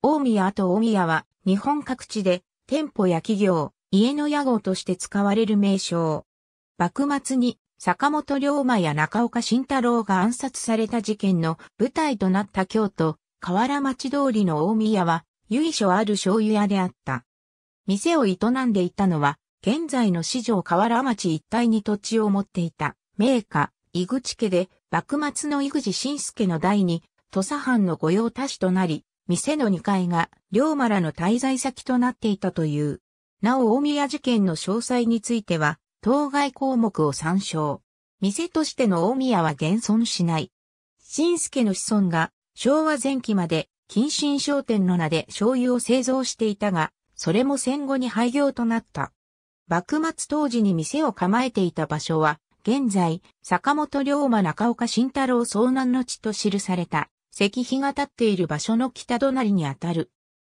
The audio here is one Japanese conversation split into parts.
大宮と大宮は日本各地で店舗や企業、家の屋号として使われる名称。幕末に坂本龍馬や中岡慎太郎が暗殺された事件の舞台となった京都、河原町通りの大宮は由緒ある醤油屋であった。店を営んでいたのは現在の市場河原町一帯に土地を持っていた名家、井口家で幕末の井口晋介の代に土佐藩の御用達となり、店の2階が龍馬らの滞在先となっていたという。なお大宮事件の詳細については、当該項目を参照。店としての大宮は現存しない。新助の子孫が昭和前期まで近親商店の名で醤油を製造していたが、それも戦後に廃業となった。幕末当時に店を構えていた場所は、現在、坂本龍馬中岡慎太郎遭難の地と記された石碑が立っている場所の北隣にあたる。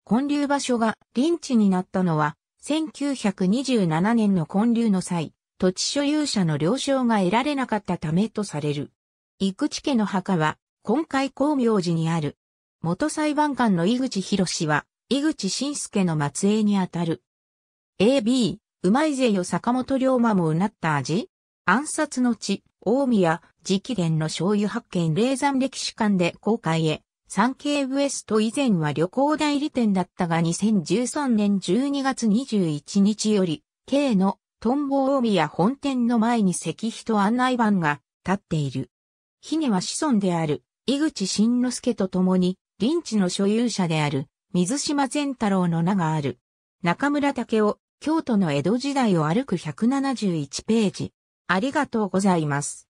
建立場所が林地になったのは、1927年の建立の際、土地所有者の了承が得られなかったためとされる。生口家の墓は、今回光明寺にある。元裁判官の井口博士は、井口晋介の末裔にあたる。AB、うまいぜよ坂本龍馬もうなった味暗殺の地、大宮、直伝の醤油発見霊山歴史館で公開へ。産経ウエスト以前は旅行代理店だったが2013年12月21日より、K のトンボ大宮本店の前に石碑と案内板が立っている。ひねは子孫である、井口慎之介と共に、臨地の所有者である、水島善太郎の名がある。中村武雄、京都の江戸時代を歩く171ページ。ありがとうございます。